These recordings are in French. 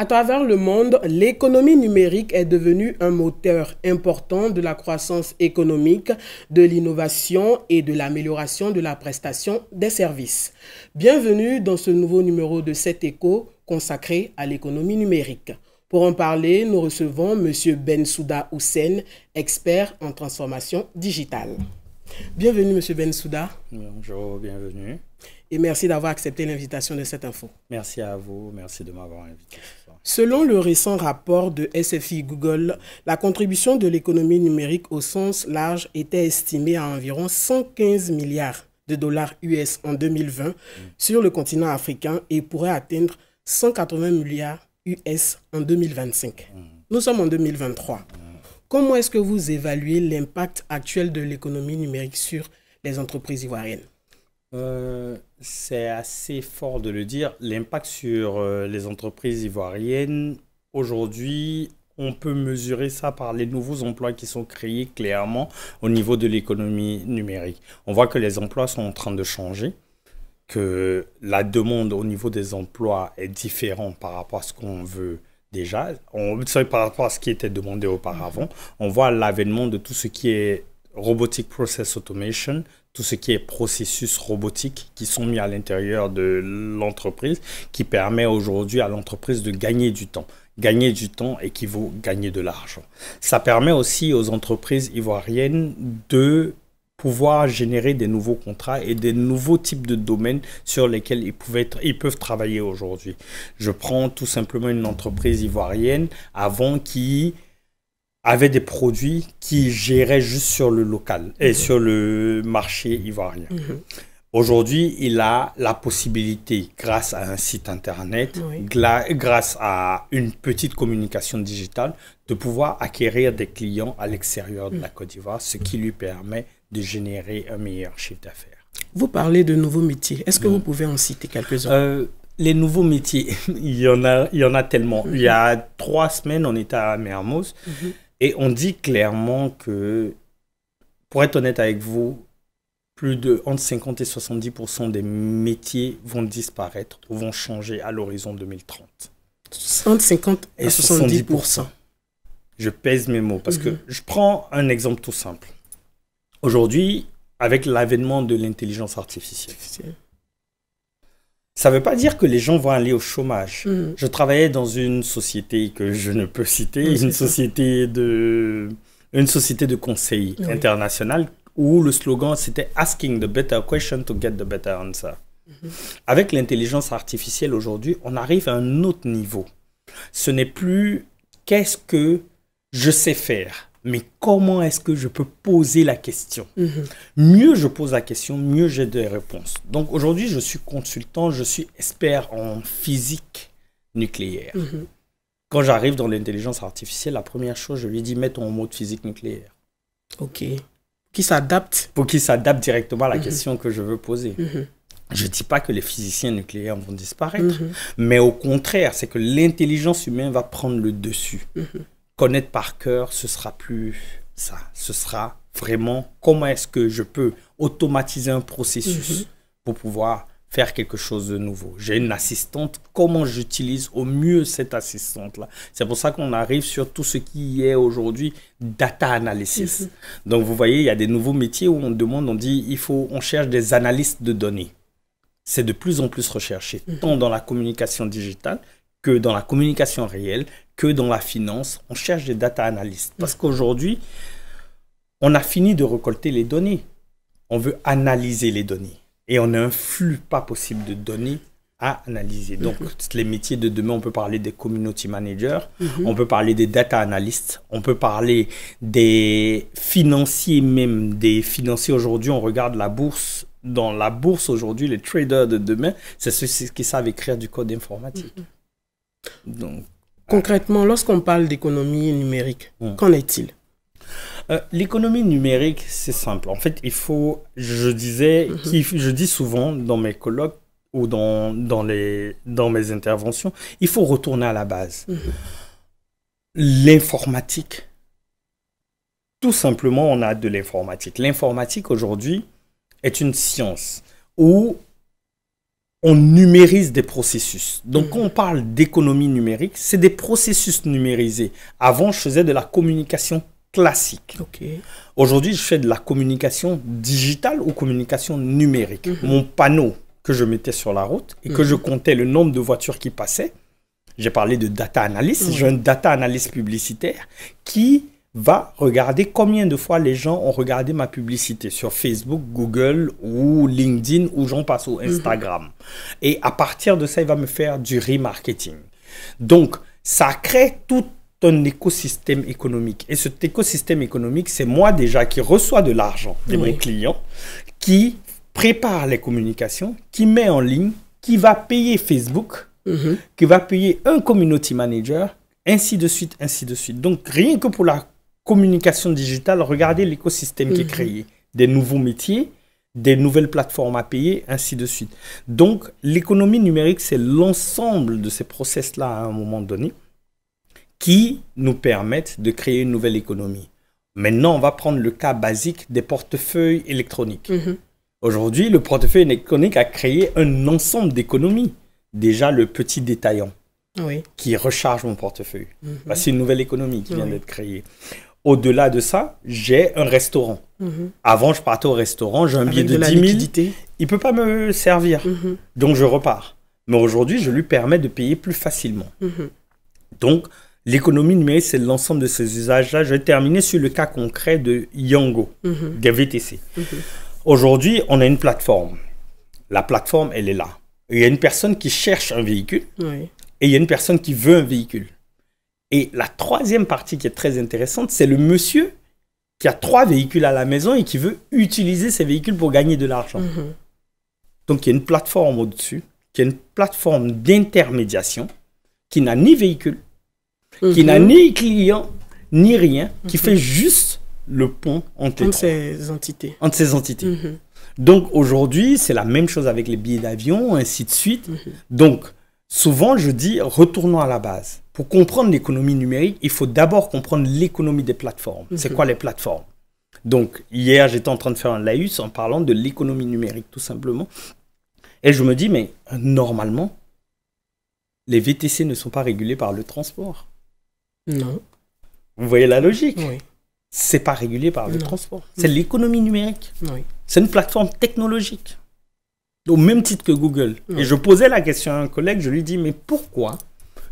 À travers le monde, l'économie numérique est devenue un moteur important de la croissance économique, de l'innovation et de l'amélioration de la prestation des services. Bienvenue dans ce nouveau numéro de cet écho consacré à l'économie numérique. Pour en parler, nous recevons M. Bensouda Houssen, expert en transformation digitale. Bienvenue, M. Bensouda. Bonjour, bienvenue. Et merci d'avoir accepté l'invitation de cette info. Merci à vous, merci de m'avoir invité. Selon le récent rapport de SFI Google, la contribution de l'économie numérique au sens large était estimée à environ 115 milliards de dollars US en 2020 sur le continent africain et pourrait atteindre 180 milliards US en 2025. Nous sommes en 2023. Comment est-ce que vous évaluez l'impact actuel de l'économie numérique sur les entreprises ivoiriennes euh, c'est assez fort de le dire. L'impact sur euh, les entreprises ivoiriennes, aujourd'hui, on peut mesurer ça par les nouveaux emplois qui sont créés clairement au niveau de l'économie numérique. On voit que les emplois sont en train de changer, que la demande au niveau des emplois est différente par rapport à ce qu'on veut déjà, on, par rapport à ce qui était demandé auparavant. On voit l'avènement de tout ce qui est robotic process automation, tout ce qui est processus robotique qui sont mis à l'intérieur de l'entreprise, qui permet aujourd'hui à l'entreprise de gagner du temps. Gagner du temps équivaut gagner de l'argent. Ça permet aussi aux entreprises ivoiriennes de pouvoir générer des nouveaux contrats et des nouveaux types de domaines sur lesquels ils, pouvaient être, ils peuvent travailler aujourd'hui. Je prends tout simplement une entreprise ivoirienne avant qui avait des produits qui géraient juste sur le local et sur le marché ivoirien. Mhm. Aujourd'hui, il a la possibilité, grâce à un site internet, grâce à une petite communication digitale, de pouvoir acquérir des clients à l'extérieur de mhm. la Côte d'Ivoire, ce qui lui permet de générer un meilleur chiffre d'affaires. Vous parlez de nouveaux métiers. Est-ce que vous mhm. pouvez en citer quelques-uns euh, les nouveaux métiers, il y en a, il y en a tellement. Il y a trois semaines, on était à Mermoz. Et on dit clairement que, pour être honnête avec vous, plus de entre 50 et 70 des métiers vont disparaître ou vont changer à l'horizon 2030. Entre 50 et, 70 Je pèse mes mots parce que mhm. je prends un exemple tout simple. Aujourd'hui, avec l'avènement de l'intelligence artificielle, ça ne veut pas dire que les gens vont aller au chômage. Mm. Je travaillais dans une société que je ne peux citer, une, société de, une société de conseil international où le slogan c'était Asking the better question to get the better answer. Mm-hmm. Avec l'intelligence artificielle aujourd'hui, on arrive à un autre niveau. Ce n'est plus qu'est-ce que je sais faire mais comment est-ce que je peux poser la question mhm. Mieux je pose la question, mieux j'ai des réponses. Donc aujourd'hui, je suis consultant, je suis expert en physique nucléaire. Mhm. Quand j'arrive dans l'intelligence artificielle, la première chose, je lui dis, mets ton mot de physique nucléaire. OK. Qui s'adapte Pour qu'il s'adapte directement à la mhm. question que je veux poser. Je ne dis pas que les physiciens nucléaires vont disparaître, mais au contraire, c'est que l'intelligence humaine va prendre le dessus connaître par cœur, ce sera plus ça. Ce sera vraiment comment est-ce que je peux automatiser un processus mhm. pour pouvoir faire quelque chose de nouveau. J'ai une assistante, comment j'utilise au mieux cette assistante-là C'est pour ça qu'on arrive sur tout ce qui est aujourd'hui data analysis. Mhm. Donc vous voyez, il y a des nouveaux métiers où on demande, on dit, il faut, on cherche des analystes de données. C'est de plus en plus recherché, mhm. tant dans la communication digitale que dans la communication réelle, que dans la finance, on cherche des data analysts. Parce qu'aujourd'hui, on a fini de récolter les données. On veut analyser les données. Et on a un flux pas possible de données à analyser. Donc, mhm. les métiers de demain, on peut parler des community managers, mhm. on peut parler des data analysts, on peut parler des financiers même, des financiers aujourd'hui, on regarde la bourse. Dans la bourse aujourd'hui, les traders de demain, c'est ceux qui savent écrire du code informatique. Mhm. Donc, Concrètement, lorsqu'on parle d'économie numérique, hmm. qu'en est-il euh, L'économie numérique, c'est simple. En fait, il faut, je disais, mhm. je dis souvent dans mes colloques ou dans, les, dans mes interventions, il faut retourner à la base. Mhm. L'informatique. Tout simplement, on a de l'informatique. L'informatique aujourd'hui est une science où on numérise des processus. Donc, quand on parle d'économie numérique, c'est des processus numérisés. Avant, je faisais de la communication classique. Aujourd'hui, je fais de la communication digitale ou communication numérique. Mhm. Mon panneau que je mettais sur la route et que mhm. je comptais le nombre de voitures qui passaient, j'ai parlé de data analyst, mhm. j'ai un data analyst publicitaire qui va regarder combien de fois les gens ont regardé ma publicité sur Facebook, Google ou LinkedIn ou j'en passe au mhm. Instagram. Et à partir de ça, il va me faire du remarketing. Donc, ça crée tout un écosystème économique. Et cet écosystème économique, c'est moi déjà qui reçois de l'argent de mes clients, qui prépare les communications, qui met en ligne, qui va payer Facebook, mhm. qui va payer un community manager, ainsi de suite, ainsi de suite. Donc, rien que pour la communication digitale, regardez l'écosystème qui est mhm. créé, des nouveaux métiers, des nouvelles plateformes à payer, ainsi de suite. Donc, l'économie numérique, c'est l'ensemble de ces process-là à un moment donné qui nous permettent de créer une nouvelle économie. Maintenant, on va prendre le cas basique des portefeuilles électroniques. Mhm. Aujourd'hui, le portefeuille électronique a créé un ensemble d'économies. Déjà, le petit détaillant qui recharge mon portefeuille. Mhm. Bah, c'est une nouvelle économie qui vient d'être créée. Au-delà de ça, j'ai un restaurant. Mhm. Avant, je partais au restaurant, j'ai un billet de, 10 Il ne peut pas me servir. Mhm. Donc, je repars. Mais aujourd'hui, je lui permets de payer plus facilement. Mhm. Donc, l'économie numérique, c'est l'ensemble de ces usages-là. Je vais terminer sur le cas concret de Yango, de VTC. Aujourd'hui, on a une plateforme. La plateforme, elle est là. Il y a une personne qui cherche un véhicule et il y a une personne qui veut un véhicule. Et la troisième partie qui est très intéressante, c'est le monsieur qui a trois véhicules à la maison et qui veut utiliser ces véhicules pour gagner de l'argent. Mhm. Donc il y a une plateforme au-dessus, qui est une plateforme d'intermédiation, qui n'a ni véhicule, qui n'a mhm. ni client, ni rien, qui fait juste le pont entre, entre ces entités. Entre ces entités. Mhm. Donc aujourd'hui, c'est la même chose avec les billets d'avion, ainsi de suite. Donc Souvent, je dis retournons à la base. Pour comprendre l'économie numérique, il faut d'abord comprendre l'économie des plateformes. C'est mhm. quoi les plateformes Donc, hier, j'étais en train de faire un laïus en parlant de l'économie numérique, tout simplement. Et je me dis, mais normalement, les VTC ne sont pas régulés par le transport. Non. Vous voyez la logique Oui. C'est pas régulé par le transport. C'est l'économie numérique. Oui. C'est une plateforme technologique au même titre que Google. Et je posais la question à un collègue, je lui dis, mais pourquoi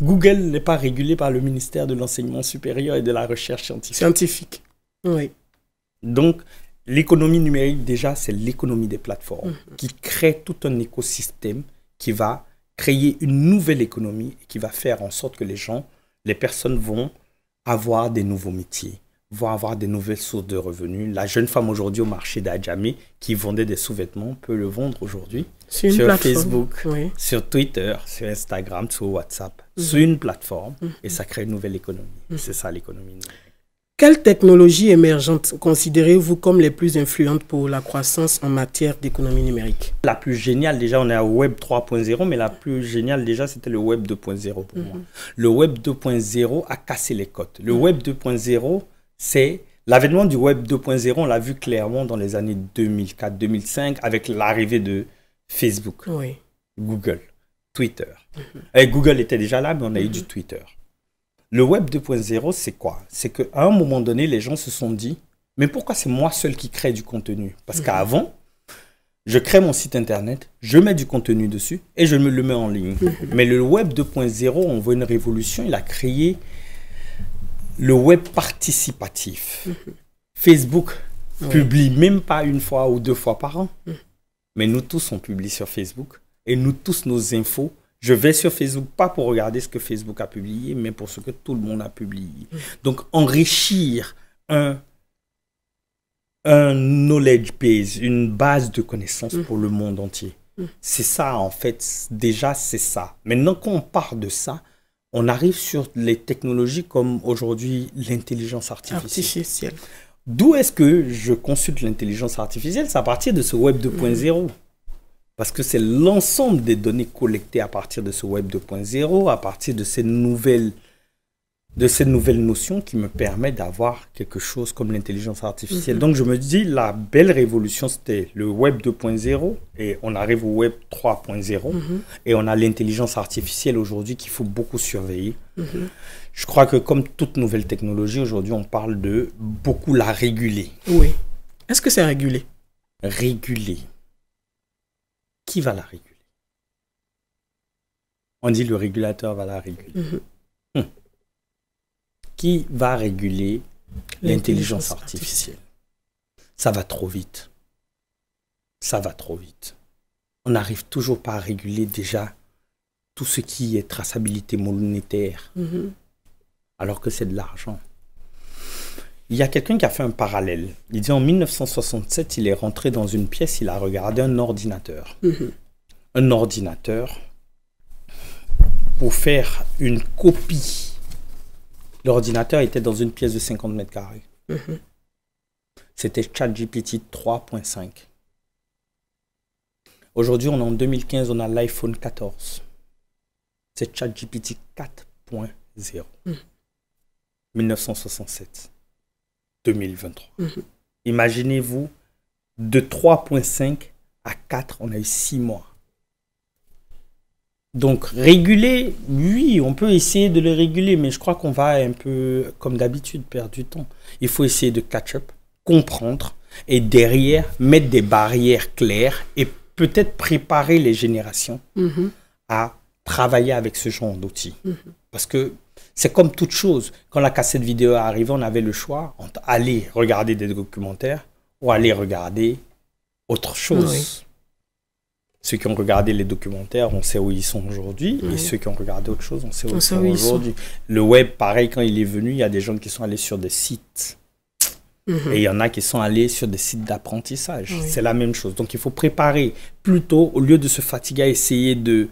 Google n'est pas régulé par le ministère de l'enseignement supérieur et de la recherche scientifique Scientifique, oui. Donc, l'économie numérique, déjà, c'est l'économie des plateformes mhm. qui crée tout un écosystème qui va créer une nouvelle économie et qui va faire en sorte que les gens, les personnes vont avoir des nouveaux métiers vont avoir des nouvelles sources de revenus. La jeune femme aujourd'hui au marché d'Adjamé qui vendait des sous-vêtements peut le vendre aujourd'hui sur Facebook, sur Twitter, sur Instagram, sur WhatsApp, mhm. sur une plateforme mhm. et ça crée une nouvelle économie. Mhm. C'est ça l'économie. Quelles technologies émergentes considérez-vous comme les plus influentes pour la croissance en matière d'économie numérique La plus géniale, déjà, on est à Web 3.0, mais la plus géniale, déjà, c'était le Web 2.0 pour moi. Le Web 2.0 a cassé les cotes. Le Web 2.0 c'est l'avènement du Web 2.0, on l'a vu clairement dans les années 2004-2005 avec l'arrivée de Facebook, Google, Twitter. Google était déjà là, mais on a eu du mhm. Twitter. Le Web 2.0, c'est quoi C'est qu'à un moment donné, les gens se sont dit, mais pourquoi c'est moi seul qui crée du contenu Parce mhm. qu'avant, je crée mon site internet, je mets du contenu dessus et je me le mets en ligne. Mhm. Mais le Web 2.0, on voit une révolution, il a créé le web participatif. Mhm. Facebook publie même pas une fois ou deux fois par an. Mhm. Mais nous tous, on publie sur Facebook. Et nous tous, nos infos, je vais sur Facebook pas pour regarder ce que Facebook a publié, mais pour ce que tout le monde a publié. Mhm. Donc, enrichir un, un knowledge base, une base de connaissances pour le monde entier. C'est ça, en fait. Déjà, c'est ça. Maintenant qu'on part de ça, on arrive sur les technologies comme aujourd'hui l'intelligence artificielle. D'où est-ce que je consulte l'intelligence artificielle C'est à partir de ce Web 2.0. Mhm. Parce que c'est l'ensemble des données collectées à partir de ce Web 2.0, à partir de ces nouvelles de cette nouvelle notion qui me permet d'avoir quelque chose comme l'intelligence artificielle. Mhm. Donc je me dis, la belle révolution, c'était le web 2.0 et on arrive au web 3.0 mhm. et on a l'intelligence artificielle aujourd'hui qu'il faut beaucoup surveiller. Mhm. Je crois que comme toute nouvelle technologie, aujourd'hui on parle de beaucoup la réguler. Oui. Est-ce que c'est réguler Réguler. Qui va la réguler On dit le régulateur va la réguler qui va réguler l'intelligence artificielle. Ça va trop vite. Ça va trop vite. On n'arrive toujours pas à réguler déjà tout ce qui est traçabilité monétaire, mhm. alors que c'est de l'argent. Il y a quelqu'un qui a fait un parallèle. Il dit en 1967, il est rentré dans une pièce, il a regardé un ordinateur. Mhm. Un ordinateur, pour faire une copie L'ordinateur était dans une pièce de 50 mètres carrés. Mhm. C'était ChatGPT 3.5. Aujourd'hui, on est en 2015, on a l'iPhone 14. C'est ChatGPT 4.0. 1967. 2023. Imaginez-vous, de 3.5 à 4, on a eu 6 mois. Donc réguler, oui, on peut essayer de le réguler, mais je crois qu'on va un peu, comme d'habitude, perdre du temps. Il faut essayer de catch-up, comprendre, et derrière, mettre des barrières claires et peut-être préparer les générations mhm. à travailler avec ce genre d'outils. Mhm. Parce que c'est comme toute chose. Quand la cassette vidéo est arrivée, on avait le choix entre aller regarder des documentaires ou aller regarder autre chose. Ceux qui ont regardé les documentaires, on sait où ils sont aujourd'hui. Et ceux qui ont regardé autre chose, on sait où ils sont aujourd'hui. Le web, pareil, quand il est venu, il y a des gens qui sont allés sur des sites. Mhm. Et il y en a qui sont allés sur des sites d'apprentissage. C'est la même chose. Donc il faut préparer plutôt, au lieu de se fatiguer à essayer de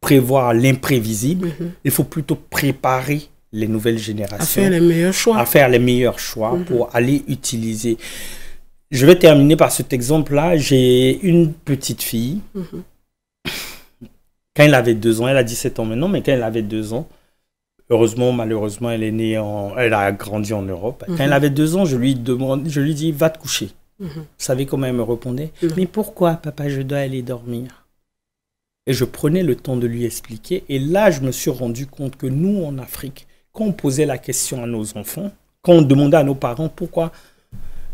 prévoir l'imprévisible, mhm. il faut plutôt préparer les nouvelles générations. À faire les meilleurs choix. À faire les meilleurs choix mhm. pour aller utiliser je vais terminer par cet exemple-là. J'ai une petite fille. Mhm. Quand elle avait deux ans, elle a 17 ans maintenant, mais quand elle avait deux ans, heureusement, malheureusement, elle est née en, elle a grandi en Europe. Quand mhm. elle avait deux ans, je lui demande, je lui dis, va te coucher. Mhm. Vous savez comment elle me répondait Mais pourquoi, papa, je dois aller dormir Et je prenais le temps de lui expliquer. Et là, je me suis rendu compte que nous, en Afrique, quand on posait la question à nos enfants, quand on demandait à nos parents pourquoi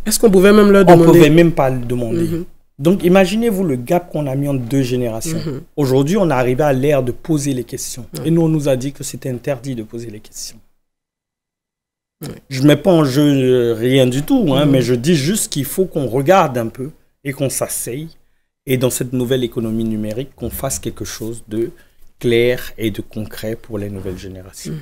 est-ce qu'on pouvait même leur demander On ne pouvait même pas le demander. Mhm. Donc imaginez-vous le gap qu'on a mis en deux générations. Mhm. Aujourd'hui, on est arrivé à l'ère de poser les questions. Et nous, on nous a dit que c'était interdit de poser les questions. Je ne mets pas en jeu euh, rien du tout, hein, mhm. mais je dis juste qu'il faut qu'on regarde un peu et qu'on s'asseye. Et dans cette nouvelle économie numérique, qu'on fasse quelque chose de clair et de concret pour les nouvelles générations.